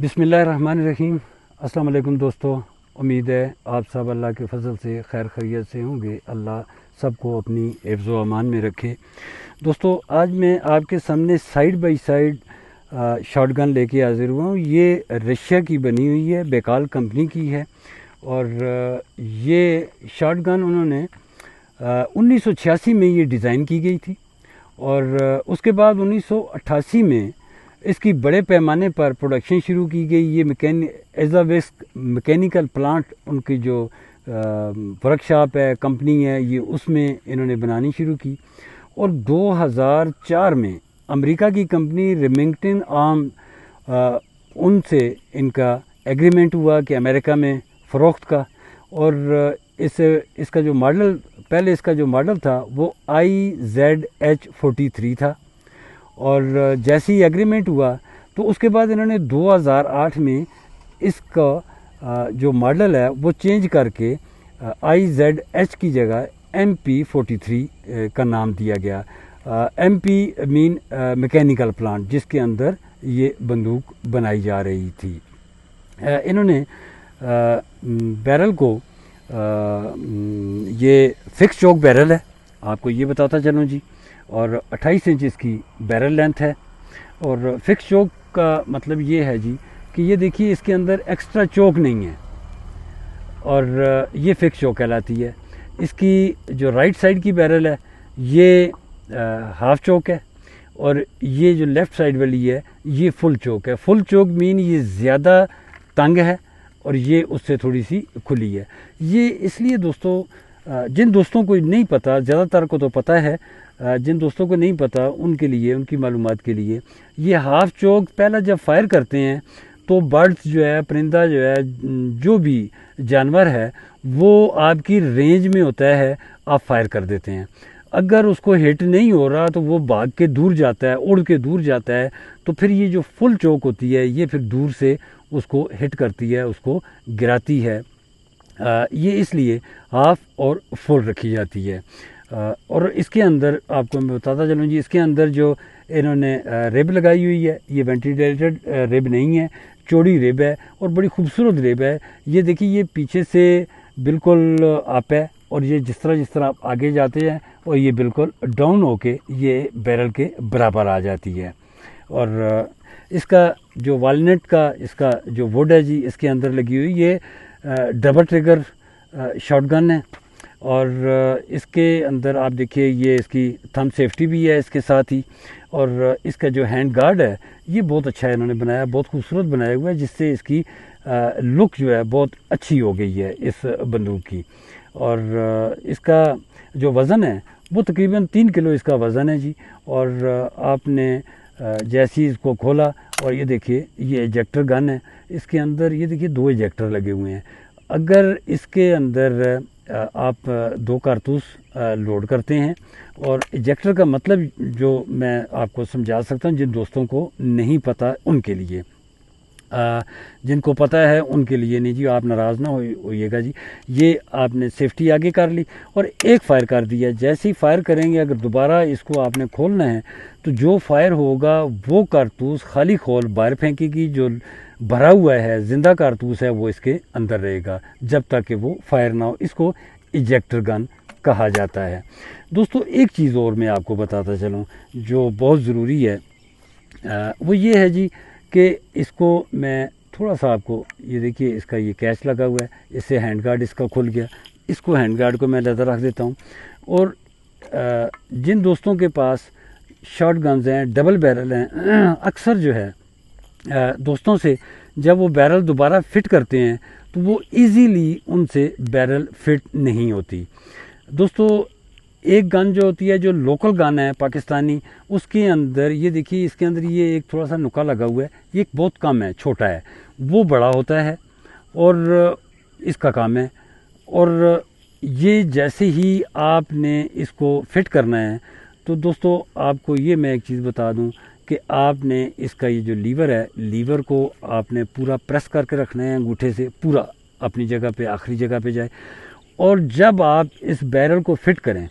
बिसमीम अल्लाम दोस्तों उम्मीद है आप सब अल्लाह के फजल से खैर खैरियत से होंगे अल्लाह सबको अपनी एफ्ज़ अमान में रखे दोस्तों आज मैं आपके सामने साइड बाय साइड शॉटगन लेके हाजिर हुआ हूँ ये रशिया की बनी हुई है बेकाल कंपनी की है और ये शॉटगन उन्होंने उन्नीस में ये डिज़ाइन की गई थी और उसके बाद अट्ठासी में इसकी बड़े पैमाने पर प्रोडक्शन शुरू की गई ये mechanic as a waste mechanical plant उनकी जो वर्कशॉप है कंपनी है ये उसमें इन्होंने बनानी शुरू की और 2004 में अमेरिका की कंपनी आम आर्म उनसे इनका एग्रीमेंट हुआ कि अमेरिका में फ़रोख्त का और इस इसका जो मॉडल पहले इसका जो मॉडल था वो I Z H forty three था और जैसे ही एग्रीमेंट हुआ तो उसके बाद इन्होंने 2008 में इसका जो मॉडल है वो चेंज करके आई जेड एच की जगह एम पी फोर्टी थ्री का नाम दिया गया M P mean mechanical plant जिसके अंदर ये बंदूक बनाई जा रही थी इन्होंने बैरल को आ, ये फिक्स चौक बैरल है आपको ये बताता चलूँ जी और 28 इंच इसकी बैरल लेंथ है और फिक्स चौक का मतलब ये है जी कि ये देखिए इसके अंदर एक्स्ट्रा चौक नहीं है और uh, ये फिक्स चौक कहलाती है इसकी जो राइट साइड की बैरल है ये हाफ uh, चौक है और ये जो लेफ़्ट साइड वाली है ये फुल चौक है फुल चौक मीन ये ज़्यादा तंग है और ये उससे थोड़ी सी खुली है ये इसलिए दोस्तों uh, जिन दोस्तों को नहीं पता ज़्यादातर को तो पता है जिन दोस्तों को नहीं पता उनके लिए उनकी मालूम के लिए ये हाफ चौक पहला जब फायर करते हैं तो बर्ड्स जो है परिंदा जो है जो भी जानवर है वो आपकी रेंज में होता है आप फायर कर देते हैं अगर उसको हिट नहीं हो रहा तो वो भाग के दूर जाता है उड़ के दूर जाता है तो फिर ये जो फुल चौक होती है ये फिर दूर से उसको हिट करती है उसको गिराती है आ, ये इसलिए हाफ और फुल रखी जाती है और इसके अंदर आपको मैं बताता चलूँ जी इसके अंदर जो इन्होंने रिब लगाई हुई है ये वेंटिलेटेड रिब नहीं है चौड़ी रिब है और बड़ी खूबसूरत रिब है ये देखिए ये पीछे से बिल्कुल अप है और ये जिस तरह जिस तरह आप आगे जाते हैं और ये बिल्कुल डाउन होके ये बैरल के बराबर आ जाती है और इसका जो वालनट का इसका जो वुड है जी इसके अंदर लगी हुई ये डबल ट्रिगर शॉटगन है और इसके अंदर आप देखिए ये इसकी थम सेफ्टी भी है इसके साथ ही और इसका जो हैंड गार्ड है ये बहुत अच्छा है इन्होंने बनाया बहुत खूबसूरत बनाया हुआ है जिससे इसकी लुक जो है बहुत अच्छी हो गई है इस बंदूक की और इसका जो वज़न है वो तकरीबन तीन किलो इसका वज़न है जी और आपने जैसे ही इसको खोला और ये देखिए ये एजेक्टर गन है इसके अंदर ये देखिए दो एजेक्टर लगे हुए हैं अगर इसके अंदर आप दो कारतूस लोड करते हैं और इजेक्टर का मतलब जो मैं आपको समझा सकता हूँ जिन दोस्तों को नहीं पता उनके लिए जिनको पता है उनके लिए नहीं जी आप नाराज़ ना होइएगा जी ये आपने सेफ्टी आगे कर ली और एक फ़ायर कर दिया जैसे ही फायर करेंगे अगर दोबारा इसको आपने खोलना है तो जो फायर होगा वो कारतूस खाली खोल बाहर फेंकेगी जो भरा हुआ है ज़िंदा कारतूस है वो इसके अंदर रहेगा जब तक कि वो फायर ना हो इसको इजेक्टर गन कहा जाता है दोस्तों एक चीज़ और मैं आपको बताता चलूँ जो बहुत ज़रूरी है आ, वो ये है जी कि इसको मैं थोड़ा सा आपको ये देखिए इसका ये कैच लगा हुआ है इससे हैंड गार्ड इसका खुल गया इसको हैंड गार्ड को मैं लेदर रख देता हूँ और जिन दोस्तों के पास शॉर्ट गन्स हैं डबल बैरल हैं अक्सर जो है दोस्तों से जब वो बैरल दोबारा फिट करते हैं तो वो इजीली उनसे बैरल फिट नहीं होती दोस्तों एक गन जो होती है जो लोकल गन है पाकिस्तानी उसके अंदर ये देखिए इसके अंदर ये एक थोड़ा सा नुका लगा हुआ है ये एक बहुत कम है छोटा है वो बड़ा होता है और इसका काम है और ये जैसे ही आपने इसको फिट करना है तो दोस्तों आपको ये मैं एक चीज़ बता दूं कि आपने इसका ये जो लीवर है लीवर को आपने पूरा प्रेस करके रखना है अंगूठे से पूरा अपनी जगह पे आखिरी जगह पे जाए और जब आप इस बैरल को फिट करें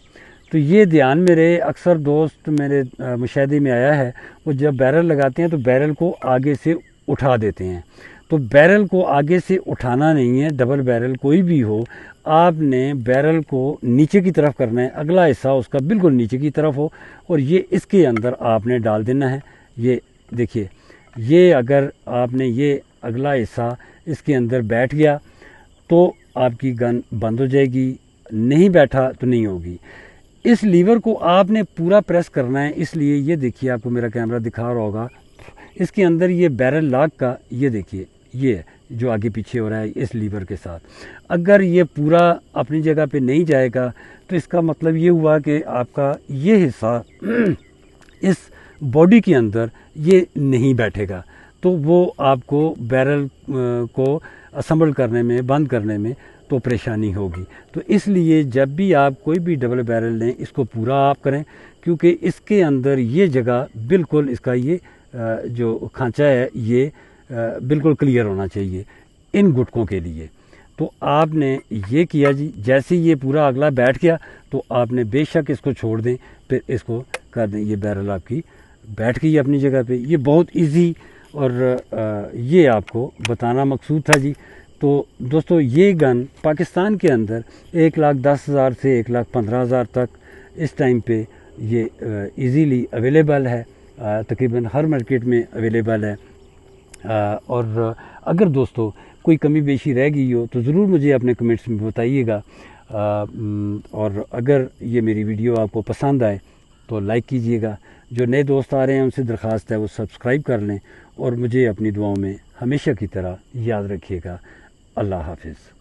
तो ये ध्यान मेरे अक्सर दोस्त मेरे मुशाहे में आया है वो जब बैरल लगाते हैं तो बैरल को आगे से उठा देते हैं तो बैरल को आगे से उठाना नहीं है डबल बैरल कोई भी हो आपने बैरल को नीचे की तरफ करना है अगला हिस्सा उसका बिल्कुल नीचे की तरफ हो और ये इसके अंदर आपने डाल देना है ये देखिए ये अगर आपने ये अगला हिस्सा इसके अंदर बैठ गया तो आपकी गन बंद हो जाएगी नहीं बैठा तो नहीं होगी इस लीवर को आपने पूरा प्रेस करना है इसलिए ये देखिए आपको मेरा कैमरा दिखा रहा होगा इसके अंदर ये बैरल लाग का ये देखिए ये जो आगे पीछे हो रहा है इस लीवर के साथ अगर ये पूरा अपनी जगह पे नहीं जाएगा तो इसका मतलब ये हुआ कि आपका ये हिस्सा इस बॉडी के अंदर ये नहीं बैठेगा तो वो आपको बैरल को असम्बल करने में बंद करने में तो परेशानी होगी तो इसलिए जब भी आप कोई भी डबल बैरल लें इसको पूरा आप करें क्योंकि इसके अंदर ये जगह बिल्कुल इसका ये जो खांचा है ये बिल्कुल क्लियर होना चाहिए इन गुटकों के लिए तो आपने ये किया जी जैसे ये पूरा अगला बैठ गया तो आपने बेशक इसको छोड़ दें फिर इसको कर दें ये बैरल आपकी बैठ गई अपनी जगह पे ये बहुत इजी और ये आपको बताना मकसूद था जी तो दोस्तों ये गन पाकिस्तान के अंदर एक लाख दस हज़ार से एक लाख पंद्रह हज़ार तक इस टाइम पे ये इजीली अवेलेबल है तकरीबन हर मार्केट में अवेलेबल है और अगर दोस्तों कोई कमी बेशी रह गई हो तो ज़रूर मुझे अपने कमेंट्स में बताइएगा और अगर ये मेरी वीडियो आपको पसंद आए तो लाइक कीजिएगा जो नए दोस्त आ रहे हैं उनसे दरख्वास्त है वो सब्सक्राइब कर लें और मुझे अपनी दुआओं में हमेशा की तरह याद रखिएगा अल्लाह हाफिज़